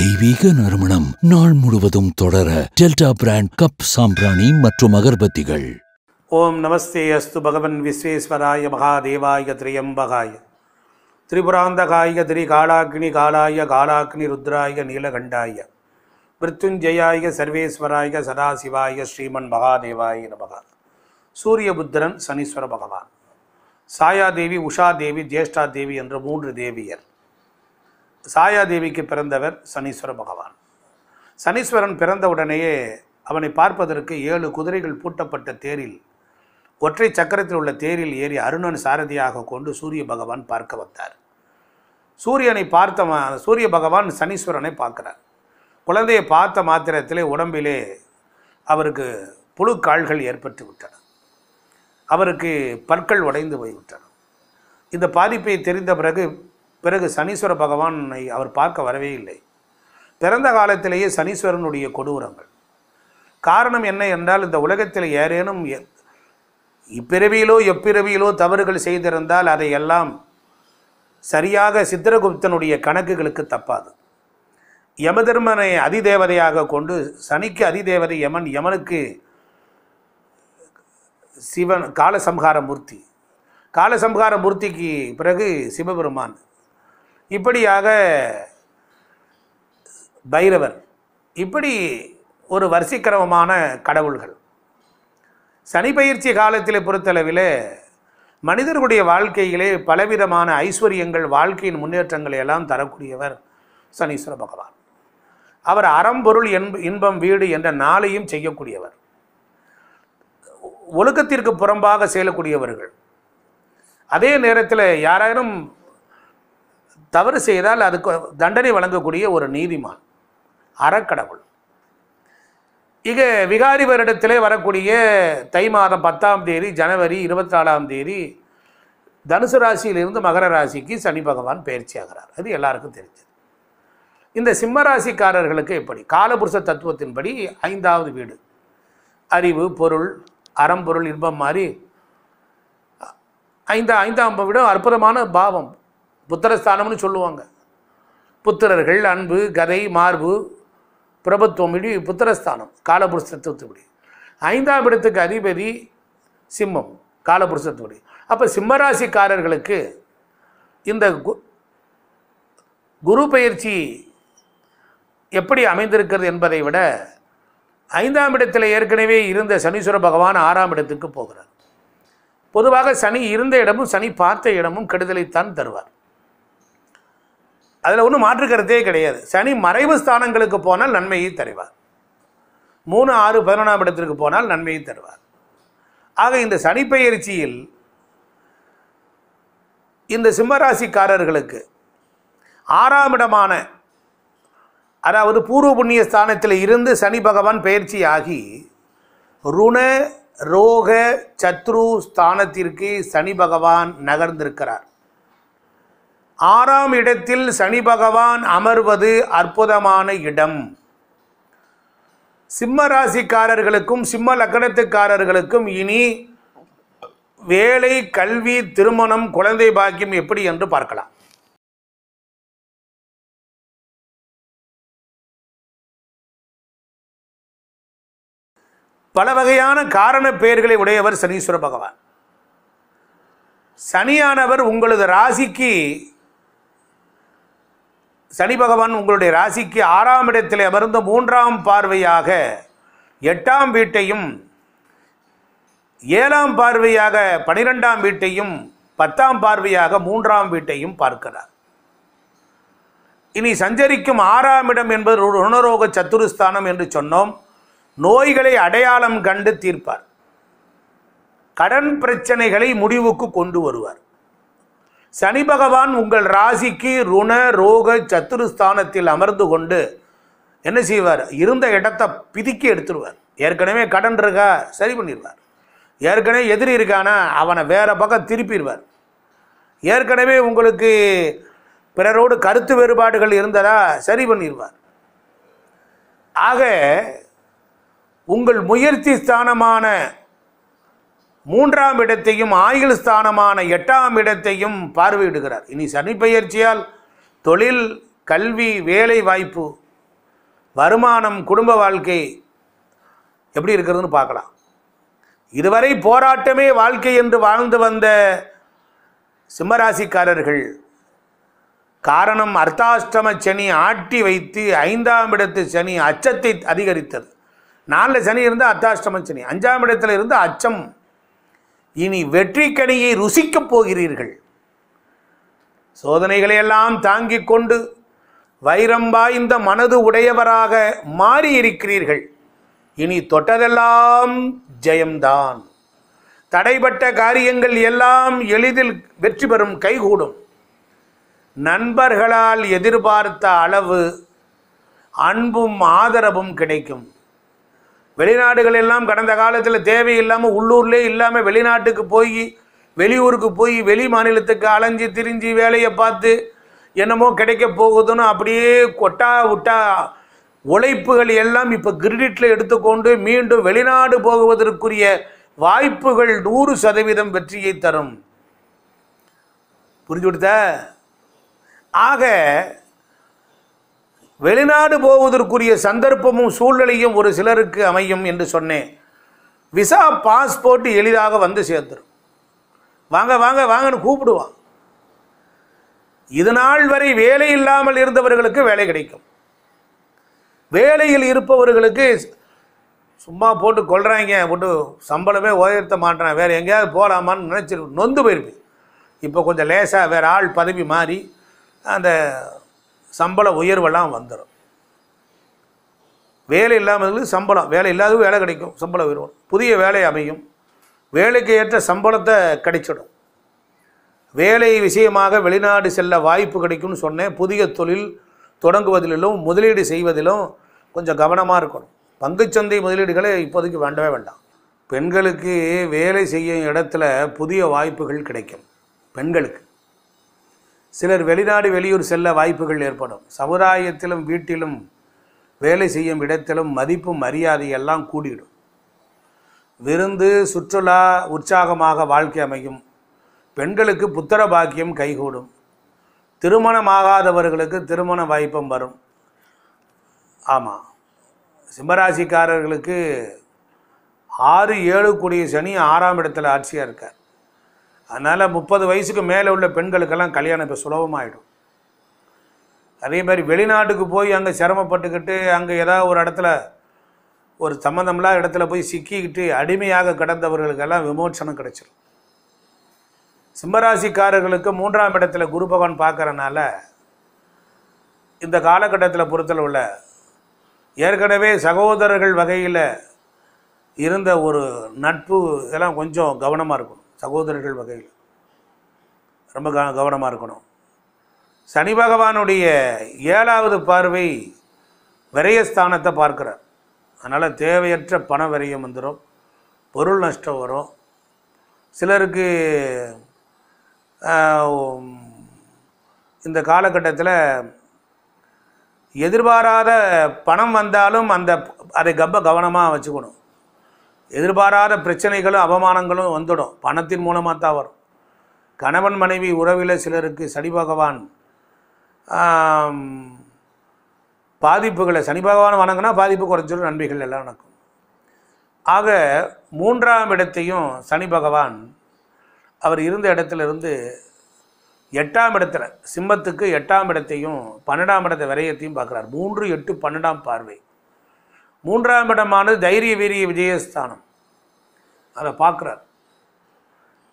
தெய்வீக நறுமணம் நாள் முழுவதும் தொடர டெல்டா பிராண்ட் கப் சாம்பிராணி மற்றும் அகர்பத்திகள் ஓம் நமஸ்தே அஸ்து பகவன் விஸ்வேஸ்வராய மகாதேவாய திரியம்பகாய திரிபுராந்தகாய திரி காலாக்னி காலாய காலாக்னி ருத்ராய நீலகண்டாய மிருத்யுஞ்சயாய சர்வேஸ்வராய சதாசிவாய ஸ்ரீமன் மகாதேவாய நமகா சூரியபுத்திரன் சனீஸ்வர பகவான் சாயாதேவி உஷாதேவி தேவி என்ற மூன்று தேவியர் சாயாதேவிக்கு பிறந்தவர் சனீஸ்வர பகவான் சனீஸ்வரன் பிறந்த உடனேயே அவனை பார்ப்பதற்கு ஏழு குதிரைகள் பூட்டப்பட்ட தேரில் ஒற்றை சக்கரத்தில் உள்ள தேரில் ஏறி அருணன் சாரதியாக கொண்டு சூரிய பகவான் பார்க்க வந்தார் சூரியனை பார்த்த சூரிய பகவான் சனீஸ்வரனை பார்க்குறார் குழந்தையை பார்த்த மாத்திரத்திலே உடம்பிலே அவருக்கு புழுக்கால்கள் ஏற்பட்டு விட்டன அவருக்கு பற்கள் உடைந்து போய்விட்டன இந்த பாதிப்பை தெரிந்த பிறகு பிறகு சனீஸ்வர பகவானை அவர் பார்க்க வரவே இல்லை பிறந்த காலத்திலேயே சனீஸ்வரனுடைய கொடூரங்கள் காரணம் என்ன என்றால் இந்த உலகத்தில் ஏறேனும் இப்பிறவியிலோ எப்பிறவியிலோ தவறுகள் செய்திருந்தால் அதையெல்லாம் சரியாக சித்திரகுப்தனுடைய கணக்குகளுக்கு தப்பாது யமதர்மனை அதிதேவதையாக கொண்டு சனிக்கு அதிதேவதை யமன் யமனுக்கு சிவன் காலசம்ஹார மூர்த்தி காலசம்ஹார மூர்த்திக்கு பிறகு சிவபெருமான் இப்படியாக பைரவர் இப்படி ஒரு வரிசைக்கிரமமான கடவுள்கள் சனி பயிற்சி காலத்தில் பொறுத்தளவில் மனிதர்களுடைய வாழ்க்கையிலே பலவிதமான ஐஸ்வர்யங்கள் வாழ்க்கையின் முன்னேற்றங்களை எல்லாம் தரக்கூடியவர் சனீஸ்வர பகவான் அவர் அறம்பொருள் இன்பம் வீடு என்ற நாளையும் செய்யக்கூடியவர் ஒழுக்கத்திற்கு புறம்பாக செயலக்கூடியவர்கள் அதே நேரத்தில் யாராயினும் தவறு செய்தால் அதுக்கு தண்டனை வழங்கக்கூடிய ஒரு நீதிமான் அறக்கடவுள் இங்கே விகாரி வருடத்திலே வரக்கூடிய தை மாதம் பத்தாம் தேதி ஜனவரி இருபத்தி நாலாம் தேதி தனுசு ராசியிலிருந்து மகர ராசிக்கு சனி பகவான் பயிற்சி ஆகிறார் அது எல்லாருக்கும் தெரிஞ்சது இந்த சிம்ம ராசிக்காரர்களுக்கு எப்படி காலபுருஷ தத்துவத்தின்படி ஐந்தாவது வீடு அறிவு பொருள் அறம்பொருள் இன்பம் மாதிரி ஐந்தா ஐந்தாம் வீடும் அற்புதமான பாவம் புத்திரஸ்தானம்னு சொல்லுவாங்க புத்திரர்கள் அன்பு கதை மார்பு பிரபுத்துவம் இப்படி புத்திரஸ்தானம் காலபுருஷத்துவத்துப்படி ஐந்தாம் இடத்துக்கு அதிபதி சிம்மம் காலபுருஷத்துப்படி அப்போ சிம்மராசிக்காரர்களுக்கு இந்த குரு பயிற்சி எப்படி அமைந்திருக்கிறது என்பதை விட ஐந்தாம் இடத்தில் ஏற்கனவே இருந்த சனீஸ்வர பகவான் ஆறாம் இடத்துக்கு போகிறார் பொதுவாக சனி இருந்த இடமும் சனி பார்த்த இடமும் கெடுதலைத்தான் தருவார் அதில் ஒன்றும் கருத்தே கிடையாது சனி மறைவு ஸ்தானங்களுக்கு போனால் நன்மையை தருவார் மூணு ஆறு பதினொன்றாம் இடத்திற்கு போனால் நன்மையை தருவார் ஆக இந்த சனிப்பெயர்ச்சியில் இந்த சிம்மராசிக்காரர்களுக்கு ஆறாம் இடமான அதாவது பூர்வ புண்ணிய ஸ்தானத்தில் இருந்து சனி பகவான் பயிற்சியாகி ருண ரோக சத்ரு ஸ்தானத்திற்கு சனி பகவான் நகர்ந்திருக்கிறார் ஆறாம் இடத்தில் சனி பகவான் அமர்வது அற்புதமான இடம் சிம்ம ராசிக்காரர்களுக்கும் சிம்ம லக்கணத்துக்காரர்களுக்கும் இனி வேலை கல்வி திருமணம் குழந்தை பாக்கியம் எப்படி என்று பார்க்கலாம் பல வகையான காரண பெயர்களை உடையவர் சனீஸ்வர பகவான் சனியானவர் உங்களது ராசிக்கு சனி பகவான் உங்களுடைய ராசிக்கு ஆறாம் இடத்தில் அமர்ந்த மூன்றாம் பார்வையாக எட்டாம் வீட்டையும் ஏழாம் பார்வையாக பனிரெண்டாம் வீட்டையும் பத்தாம் பார்வையாக மூன்றாம் வீட்டையும் பார்க்கிறார் இனி சஞ்சரிக்கும் ஆறாம் இடம் என்பது உணரோக சத்துருஸ்தானம் என்று சொன்னோம் நோய்களை அடையாளம் கண்டு தீர்ப்பார் கடன் பிரச்சனைகளை முடிவுக்கு கொண்டு வருவார் சனி பகவான் உங்கள் ராசிக்கு ருண ரோக சத்துருஸ்தானத்தில் அமர்ந்து கொண்டு என்ன செய்வார் இருந்த இடத்தை பிதுக்கி எடுத்துருவார் ஏற்கனவே கடன் இருக்கா சரி பண்ணிடுவார் ஏற்கனவே எதிரி இருக்கானா அவனை வேறு பக்கம் திருப்பிடுவார் ஏற்கனவே உங்களுக்கு பிறரோடு கருத்து வேறுபாடுகள் இருந்ததா சரி பண்ணிடுவார் ஆக உங்கள் முயற்சி ஸ்தானமான மூன்றாம் இடத்தையும் ஆயுள் ஸ்தானமான எட்டாம் இடத்தையும் பார்வையிடுகிறார் இனி சனி பயிற்சியால் தொழில் கல்வி வேலை வாய்ப்பு வருமானம் குடும்ப வாழ்க்கை எப்படி இருக்கிறதுன்னு பார்க்கலாம் இதுவரை போராட்டமே வாழ்க்கை என்று வாழ்ந்து வந்த சிம்மராசிக்காரர்கள் காரணம் அர்த்தாஷ்டம சனி ஆட்டி வைத்து ஐந்தாம் இடத்து சனி அச்சத்தை அதிகரித்தது நாலு சனி இருந்தால் அர்த்தாஷ்டம சனி அஞ்சாம் இடத்துல இருந்து அச்சம் இனி வெற்றி கனியை ருசிக்கப் போகிறீர்கள் சோதனைகளை எல்லாம் தாங்கிக் கொண்டு வைரம் இந்த மனது உடையவராக மாறியிருக்கிறீர்கள் இனி தொட்டதெல்லாம் ஜெயம்தான் தடைபட்ட காரியங்கள் எல்லாம் எளிதில் வெற்றி பெறும் கைகூடும் நண்பர்களால் எதிர்பார்த்த அளவு அன்பும் ஆதரவும் கிடைக்கும் வெளிநாடுகள் எல்லாம் கடந்த காலத்தில் தேவையில்லாமல் உள்ளூர்லேயே இல்லாமல் வெளிநாட்டுக்கு போய் வெளியூருக்கு போய் வெளி மாநிலத்துக்கு அலைஞ்சு திரிஞ்சு வேலையை பார்த்து என்னமோ கிடைக்க போகுதுன்னு அப்படியே கொட்டா விட்டா உழைப்புகள் எல்லாம் இப்போ கிரெடிட்டில் எடுத்துக்கொண்டு மீண்டும் வெளிநாடு போகுவதற்குரிய வாய்ப்புகள் நூறு சதவீதம் வெற்றியை தரும் புரிஞ்சு கொடுத்த ஆக வெளிநாடு போவதற்குரிய சந்தர்ப்பமும் சூழ்நிலையும் ஒரு சிலருக்கு அமையும் என்று சொன்னேன் விசா பாஸ்போர்ட் எளிதாக வந்து சேர்ந்துடும் வாங்க வாங்க வாங்கன்னு கூப்பிடுவான் இது நாள் வரை வேலை இல்லாமல் இருந்தவர்களுக்கு வேலை கிடைக்கும் வேலையில் இருப்பவர்களுக்கு சும்மா போட்டு கொள்கிறாங்க போட்டு சம்பளமே உயர்த்த மாட்டேன் வேறு எங்கேயாவது போகலாமான்னு நினச்சி நொந்து போயிருப்பேன் இப்போ கொஞ்சம் லேசாக வேறு ஆள் பதவி மாறி அந்த சம்பள உயர்வெல்லாம் வந்துடும் வேலை இல்லாமல் சம்பளம் வேலை இல்லாத வேலை கிடைக்கும் சம்பளம் உயர்வு புதிய வேலை அமையும் வேலைக்கு ஏற்ற சம்பளத்தை கிடைச்சிடும் வேலை விஷயமாக வெளிநாடு செல்ல வாய்ப்பு கிடைக்கும்னு சொன்னேன் புதிய தொழில் தொடங்குவதிலும் முதலீடு செய்வதிலும் கொஞ்சம் கவனமாக இருக்கணும் பங்குச்சந்தை முதலீடுகளை இப்போதைக்கு வேண்டவே வேண்டாம் பெண்களுக்கு வேலை செய்யும் இடத்துல புதிய வாய்ப்புகள் கிடைக்கும் பெண்களுக்கு சிலர் வெளிநாடு வெளியூர் செல்ல வாய்ப்புகள் ஏற்படும் சமுதாயத்திலும் வீட்டிலும் வேலை செய்யும் இடத்திலும் மதிப்பும் மரியாதை எல்லாம் கூடிடும் விருந்து சுற்றுலா உற்சாகமாக வாழ்க்கை அமையும் பெண்களுக்கு புத்திர பாக்கியம் கைகூடும் திருமணமாகாதவர்களுக்கு திருமண வாய்ப்பும் வரும் ஆமாம் சிம்மராசிக்காரர்களுக்கு ஆறு ஏழு கூடிய சனி ஆறாம் இடத்துல ஆட்சியாக இருக்கார் அதனால் முப்பது வயசுக்கு மேலே உள்ள பெண்களுக்கெல்லாம் கல்யாணம் இப்போ சுலபமாகிடும் அதே மாதிரி வெளிநாட்டுக்கு போய் அங்கே சிரமப்பட்டுக்கிட்டு அங்கே ஏதாவது ஒரு இடத்துல ஒரு சம்மந்தமில்லாத இடத்துல போய் சிக்கிக்கிட்டு அடிமையாக கிடந்தவர்களுக்கெல்லாம் விமோச்சனம் கிடைச்சிடும் சிம்மராசிக்காரர்களுக்கு மூன்றாம் இடத்துல குரு பகவான் பார்க்குறனால இந்த காலகட்டத்தில் பொறுத்தல உள்ள ஏற்கனவே சகோதரர்கள் வகையில் இருந்த ஒரு நட்பு இதெல்லாம் கொஞ்சம் கவனமாக இருக்கும் சகோதரர்கள் வகையில் ரொம்ப க கவனமாக இருக்கணும் சனி பகவானுடைய ஏழாவது பார்வை விரயஸ்தானத்தை பார்க்குறார் அதனால் தேவையற்ற பண விரயம் வந்துடும் பொருள் நஷ்டம் வரும் சிலருக்கு இந்த காலகட்டத்தில் எதிர்பாராத பணம் வந்தாலும் அந்த அதை கப்ப கவனமாக வச்சுக்கணும் எதிர்பாராத பிரச்சனைகளும் அவமானங்களும் வந்துடும் பணத்தின் மூலமாக தான் வரும் கணவன் மனைவி உறவில் சிலருக்கு சனி பகவான் பாதிப்புகளை சனி பகவான் வணங்கினா பாதிப்பு குறைஞ்சிடும் நன்மைகள் எல்லாம் நடக்கும் ஆக மூன்றாம் இடத்தையும் சனி பகவான் அவர் இருந்த இடத்துலேருந்து எட்டாம் இடத்துல சிம்மத்துக்கு எட்டாம் இடத்தையும் பன்னெண்டாம் இடத்தை விரயத்தையும் பார்க்குறார் மூன்று எட்டு பன்னெண்டாம் பார்வை மூன்றாம் இடமானது தைரிய வீரிய விஜயஸ்தானம் அதை பார்க்குறார்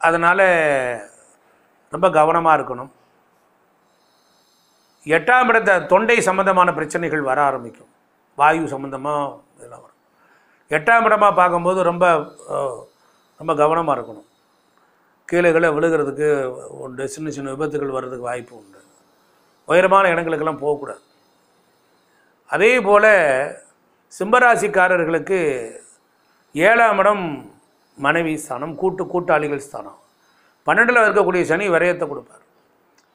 அதனால் ரொம்ப கவனமாக இருக்கணும் எட்டாம் இடத்தை தொண்டை சம்மந்தமான பிரச்சனைகள் வர ஆரம்பிக்கும் வாயு சம்மந்தமாக இதெல்லாம் வரும் எட்டாம் இடமாக பார்க்கும்போது ரொம்ப ரொம்ப கவனமாக இருக்கணும் கீழே கீழே விழுகிறதுக்கு உண்டு சின்ன சின்ன விபத்துகள் வர்றதுக்கு வாய்ப்பு உண்டு உயரமான இடங்களுக்கெல்லாம் போகக்கூடாது அதே போல் சிம்பராசிக்காரர்களுக்கு ஏழாம் இடம் மனைவி ஸ்தானம் கூட்டு கூட்டாளிகள் ஸ்தானம் பன்னெண்டில் இருக்கக்கூடிய சனி விரயத்தை கொடுப்பார்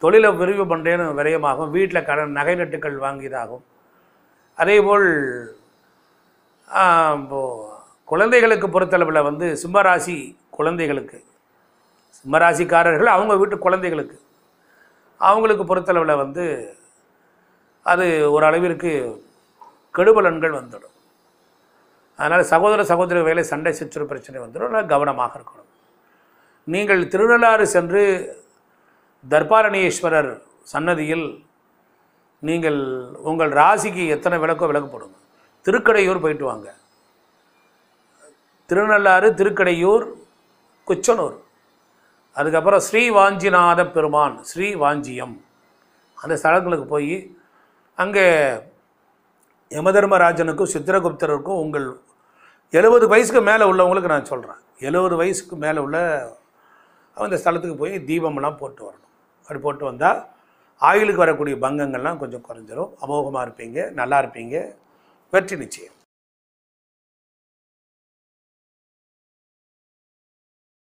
தொழிலை விரிவு பண்ணுறேன்னு விரயமாகும் வீட்டில் கடன் நகை நட்டுக்கள் வாங்கியதாகும் அதேபோல் குழந்தைகளுக்கு பொறுத்தளவில் வந்து சிம்மராசி குழந்தைகளுக்கு சிம்மராசிக்காரர்கள் அவங்க வீட்டு குழந்தைகளுக்கு அவங்களுக்கு பொறுத்தளவில் வந்து அது ஓரளவிற்கு கெடுபலன்கள் வந்துடும் அதனால் சகோதர சகோதர வேலை சண்டை சிற்றுறு பிரச்சனை வந்துடும் அதனால் கவனமாக இருக்கணும் நீங்கள் திருநள்ளாறு சென்று தர்பாரணீஸ்வரர் சன்னதியில் நீங்கள் உங்கள் ராசிக்கு எத்தனை விளக்கோ விளக்கு போடுங்க திருக்கடையூர் போயிட்டு வாங்க திருநள்ளாறு திருக்கடையூர் குச்சனூர் அதுக்கப்புறம் ஸ்ரீ வாஞ்சிநாத பெருமான் ஸ்ரீ வாஞ்சியம் அந்த ஸ்தலங்களுக்கு போய் அங்கே யமதர்மராஜனுக்கும் சித்திரகுப்தருக்கும் உங்கள் எழுபது வயசுக்கு மேலே உள்ளவங்களுக்கு நான் சொல்கிறேன் எழுபது வயசுக்கு மேலே உள்ள அந்த ஸ்தலத்துக்கு போய் தீபமெல்லாம் போட்டு வரணும் அப்படி போட்டு வந்தால் ஆயுளுக்கு வரக்கூடிய பங்கங்கள்லாம் கொஞ்சம் குறைஞ்சிரும் அமோகமாக இருப்பீங்க நல்லா இருப்பீங்க வெற்றி நிச்சயம்